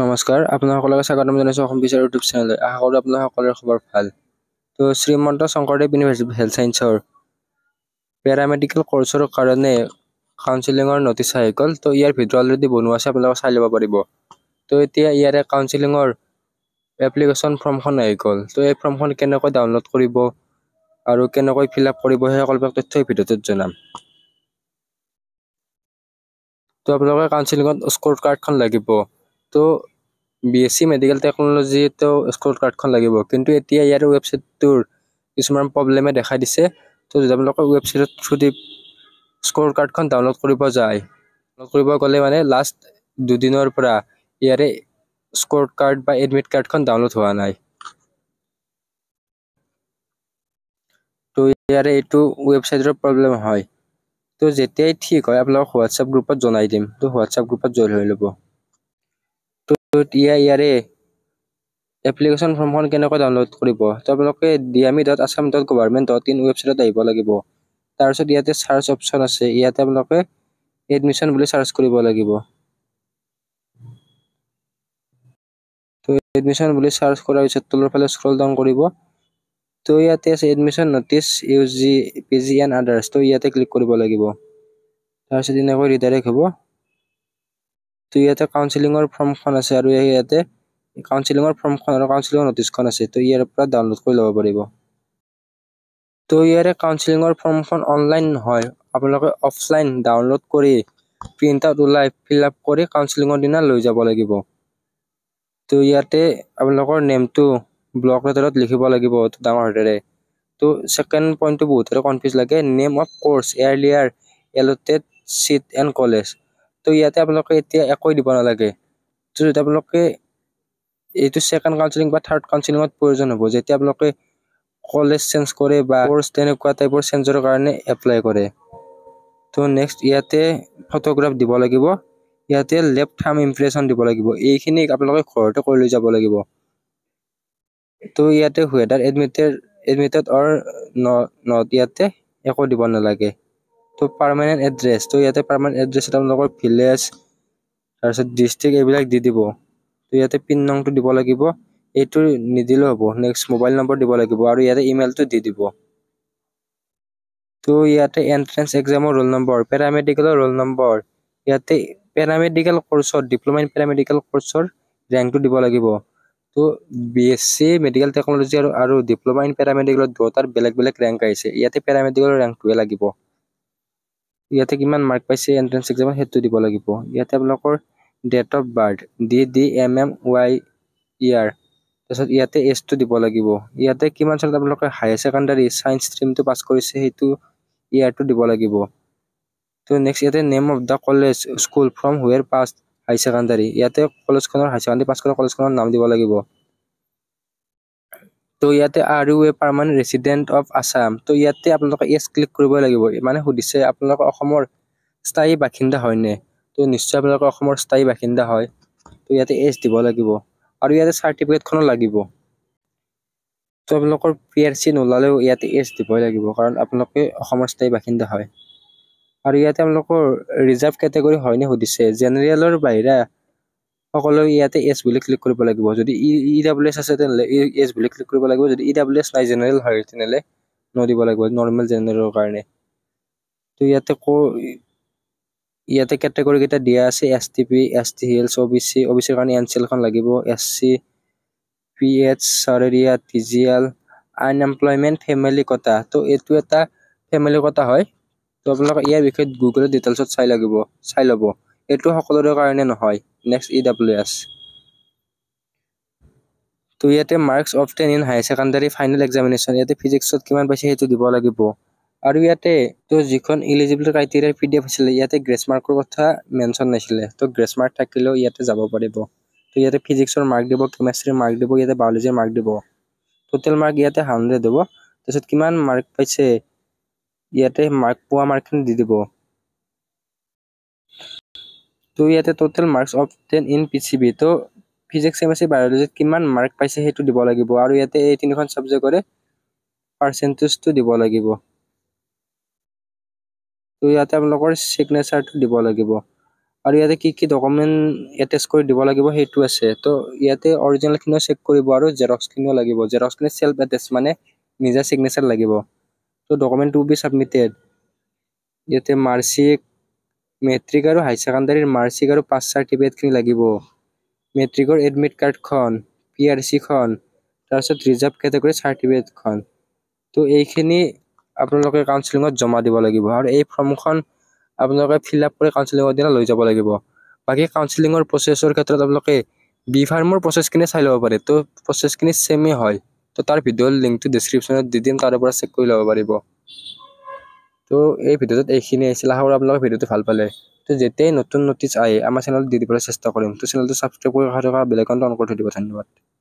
নমস্কাৰ আপোনাসকলকে স্বাগতম জনাইছোঁ অসম বিচাৰ ইউটিউব চেনেললৈ আশা কৰোঁ আপোনাৰ সকলোৰে খবৰ ভাল তো শ্ৰীমন্ত শংকৰদেৱ ইউনিভাৰ্চিটি হেল্থ ছায়েন্সৰ পেৰামেডিকেল কৰ্চৰ কাৰণে কাউন্সিলিঙৰ নটিচ আহি গ'ল তো ইয়াৰ ভিডিঅ' অলৰেডি বনোৱা আছে আপোনালোকে চাই ল'ব পাৰিব তো এতিয়া ইয়াৰে কাউন্সিলিঙৰ এপ্লিকেশ্যন ফৰ্মখন আহি গ'ল তো এই ফৰ্মখন কেনেকৈ ডাউনলোড কৰিব আৰু কেনেকৈ ফিল আপ কৰিব সেই সকলো তথ্য এই ভিডিঅ'টোত জনাম তো আপোনালোকে কাউন্সিলিঙত স্ক'ৰ কাৰ্ডখন লাগিব তো বি এছ চি মেডিকেল টেকনলজিতো স্কোৰ কাৰ্ডখন লাগিব কিন্তু এতিয়া ইয়াৰ ওয়েবসাইটটোৰ কিছুমান প্ৰব্লেমে দেখা দিছে তো যদি আপোনালোকৰ ৱেবছাইটত দি স্কোৰ কাৰ্ডখন ডাউনলোড কৰিব যায় ডাউনলোড কৰিব গ'লে মানে লাষ্ট দুদিনৰ পৰা ইয়াৰে স্কোৰ কাৰ্ড বা এডমিট কাৰ্ডখন ডাউনলোড হোৱা নাই তো ইয়াৰে এইটো ৱেবছাইটৰ প্ৰব্লেম হয় তো যেতিয়াই ঠিক হয় আপোনালোকক হোৱাটছএপ গ্ৰুপত জনাই দিম তো হোৱাটছএপ গ্ৰুপত জইন হৈ ল'ব ইয়া ইয়াৰে এপ্লিকেশ্যন ফৰ্মখন কেনেকৈ ডাউনলোড কৰিব তো আপোনালোকে DME dot Assam dot government dot in ৱেবছাইটত আহিব লাগিব তাৰপিছত ইয়াতে চাৰ্চ অপশ্যন আছে ইয়াতে আপোনালোকে এডমিশ্যন বুলি চাৰ্চ কৰিব লাগিব তো এডমিশ্যন বুলি চাৰ্চ কৰাৰ পিছত তলৰ ফালে স্ক্ৰল ডাউন কৰিব তো ইয়াতে আছে admission notice U G P G and others তো ইয়াতে ক্লিক কৰিব লাগিব তাৰপিছত এনেকৈ ৰিডাইৰেক্ট হ'ব তো ইয়াতে কাউন্সিলিংৰ ফৰ্মখন আছে আৰু ইয়াতে কাউন্সিলিঙৰ ফৰ্মখন আৰু কাউন্সিলিঙৰ নটিছখন আছে তো ইয়াৰ পৰা ডাউনলোড কৰি ল'ব পাৰিব তো ইয়াৰে কাউন্সিলিঙৰ ফৰ্মখন অনলাইন নহয় আপোনালোকে অফলাইন ডাউনলোড কৰি প্ৰিণ্ট আউট ওলাই ফিল আপ কৰি কাউন্সিলিঙৰ দিনা লৈ যাব লাগিব তো ইয়াতে আপোনালোকৰ নেমটো ব্লক লেটাৰত লিখিব লাগিব ডাঙৰ হাতেৰে তো ছেকেণ্ড পইণ্টটো বহুতৰে কনফিউজ লাগে name of course air air allotted seat and college তো ইয়াতে আপোনালোকে এতিয়া একোৱেই দিব নালাগে তো যদি আপোনালোকে এইটো ছেকেণ্ড কাউন্সিলিং বা থাৰ্ড কাউন্সিলিঙত প্ৰয়োজন হ'ব যেতিয়া আপোনালোকে কলেজ চেঞ্জ কৰে বা কৰ্চ তেনেকুৱা টাইপৰ চেঞ্জৰ কাৰণে এপ্লাই কৰে তো নেক্সট ইয়াতে ফটোগ্ৰাফ দিব লাগিব ইয়াতে লেফ্ট থাৰ্ম ইম্প্ৰেশ্যন দিব লাগিব এইখিনি আপোনালোকে ঘৰতে কৰি লৈ যাব লাগিব তো ইয়াতে whether admitted admitted or not ইয়াতে একো দিব নালাগে তো পাৰ্মানেণ্ট এড্ৰেছ তো ইয়াতে পাৰ্মানেণ্ট এড্ৰেছ আপোনালোকৰ ভিলেজ তাৰপিছত ডিষ্ট্ৰিক্ট এইবিলাক দি দিব তো ইয়াতে পিন নংটো দিব লাগিব এইটো নিদিলেও হ'ব নেক্সট মোবাইল নম্বৰ দিব লাগিব আৰু ইয়াতে ইমেইলটো দি দিব তো ইয়াতে এণ্ট্ৰেঞ্চ এক্সামৰ ৰোল নম্বৰ পেৰামেডিকেলৰ ৰোল নম্বৰ ইয়াতে পেৰামেডিকেল কৰ্চৰ ডিপ্ল'মা ইন পেৰামেডিকেল কৰ্চৰ ৰেংকটো দিব লাগিব তো B S C medical technology আৰু আৰু ডিপ্ল'মা ইন পেৰামেডিকেলৰ দুটাৰ বেলেগ বেলেগ ৰেংক আহিছে ইয়াতে পেৰামেডিকেলৰ ৰেংকটোৱে লাগিব ইয়াতে কিমান মাৰ্ক পাইছে এণ্ট্ৰেঞ্চ এক্সাম সেইটো দিব লাগিব ইয়াতে আপোনালোকৰ date of birth D D M M Y ইয়াৰ তাৰপিছত ইয়াতে এজটো দিব লাগিব ইয়াতে কিমান চনত আপোনালোকে হাই ছেকেণ্ডাৰী ছায়েঞ্চ ষ্ট্ৰীমটো পাছ কৰিছে সেইটো ইয়াৰটো দিব লাগিব তো নেক্সট ইয়াতে name of the college school from where pass high secondary ইয়াতে কলেজখনৰ হাই ছেকেণ্ডাৰী পাছ কৰা কলেজখনৰ নাম দিব লাগিব তো ইয়াতে are you a permanent resident of Assam তো ইয়াতে আপোনালোকে ইয়েছ ক্লিক কৰিব লাগিব মানে সুধিছে আপোনালোকৰ অসমৰ স্থায়ী বাসিন্দা হয়নে তো নিশ্চয় আপোনালোকৰ অসমৰ স্থায়ী বাসিন্দা হয় তো ইয়াতে এছ দিব লাগিব আৰু ইয়াতে চাৰ্টিফিকেটখনো লাগিব তো আপোনালোকৰ পি আৰ চি নোলালেও ইয়াতে এছ দিবই লাগিব কাৰণ আপোনালোকে অসমৰ স্থায়ী বাসিন্দা হয় আৰু ইয়াতে আপোনালোকৰ ৰিজাৰ্ভ কেটেগৰী হয়নে সুধিছে জেনেৰেলৰ বাহিৰা সকলো ইয়াতে এছ e বুলি ক্লিক কৰিব লাগিব যদি ই ডাব্লিউ এছ আছে তেনেহ'লে ই e, এছ e বুলি ক্লিক কৰিব লাগিব যদি ই ডাব্লিউ এছ নাই জেনেৰেল হয় তেনেহ'লে ন দিব লাগিব নৰ্মেল জেনেৰেলৰ কাৰণে তো ইয়াতে ক ইয়াতে কেটেগৰীকেইটা দিয়া আছে S T P S T hills O' B C O' B চিৰ কাৰণে এন চি এলখন লাগিব এছ চি পি এইচ চাৰেৰিয়া T G L unemployment family কটা তো এইটো এটা ফেমিলি কটা হয় তো আপোনালোকে ইয়াৰ বিষয়ে গুগলত ডিটেইলছত চাই লাগিব চাই ল'ব এইটো সকলোৰে কাৰণে নহয় next EWS. তো ইয়াতে marks obtain in high secondary final examination ইয়াতে ফিজিক্সত কিমান পাইছে সেইটো দিব লাগিব আৰু ইয়াতে তো যিখন ইলিজিবিলিটি ক্ৰাইটেৰিয়াৰ পি ডি এফ আছিলে ইয়াতে গ্ৰেছ মাৰ্কৰ কথা মেনশ্যন নাছিলে তো গ্ৰেছ মাৰ্ক থাকিলেও ইয়াতে যাব পাৰিব তো ইয়াতে ফিজিক্সৰ মাৰ্ক দিব কেমেষ্ট্ৰিৰ মাৰ্ক দিব ইয়াতে বায়'লজিৰ মাৰ্ক দিব টোটেল মাৰ্ক ইয়াতে হাণ্ড্ৰেড দিব তাৰপিছত কিমান মাৰ্ক পাইছে ইয়াতে মাৰ্ক পোৱা মাৰ্কখিনি দি দিব তো ইয়াতে total marks of ten in P C B তো ফিজিক্স কেমেষ্ট্ৰি বায়'লজিত কিমান মাৰ্ক পাইছে সেইটো দিব লাগিব আৰু ইয়াতে এই তিনিখন ছাবজেক্টৰে পাৰ্চেণ্টেজটো দিব লাগিব তো ইয়াতে আপোনালোকৰ ছিগনেচাৰটো দিব লাগিব আৰু ইয়াতে কি কি ডকুমেণ্ট এটেচ কৰি দিব লাগিব সেইটো আছে তো ইয়াতে অৰিজিনেলখিনিও চেক কৰিব আৰু জেৰক্সখিনিও লাগিব জেৰক্সখিনি চেল্ফ এটেচ মানে নিজা ছিগনেচাৰ লাগিব তো ডকুমেণ্ট টু বি ছাবমিটেড ইয়াতে মাৰ্কশ্বিট মেট্ৰিক আৰু হাই ছেকেণ্ডাৰীৰ মাৰ্কশ্বিট আৰু পাছ চাৰ্টিফিকেটখিনি লাগিব মেট্ৰিকৰ এডমিট কাৰ্ডখন পি আৰ চিখন তাৰপিছত ৰিজাৰ্ভ কেটেগৰী চাৰ্টিফিকেটখন তো এইখিনি আপোনালোকে কাউঞ্চেলিঙত জমা দিব লাগিব আৰু এই ফৰ্মখন আপোনালোকে ফিল আপ কৰি কাউঞ্চেলিঙৰ দিনা লৈ যাব লাগিব বাকী কাউঞ্চেলিঙৰ প্ৰচেছৰ ক্ষেত্ৰত আপোনালোকে বি ফাৰ্মৰ প্ৰচেছখিনি চাই ল'ব পাৰে তো প্ৰচেছখিনি চেমেই হয় তো তাৰ ভিডিঅ'ৰ লিংকটো ডিছক্ৰিপশ্যনত দি দিম তাৰে পৰা চেক কৰি ল'ব পাৰিব তো এই ভিডিঅ'টোত এইখিনি আহিছিল আশা কৰোঁ আপোনালোকে ভিডিঅ'টো ভাল পালে তো যেতিয়াই নতুন নটিছ আহে আমাৰ চেনেলটো দি দিবলৈ চেষ্টা কৰিম তো চেনেলটো ছাবস্ক্ৰাইব কৰি অহা থকা বেলেগ অন কৰি থৈ দিব ধন্যবাদ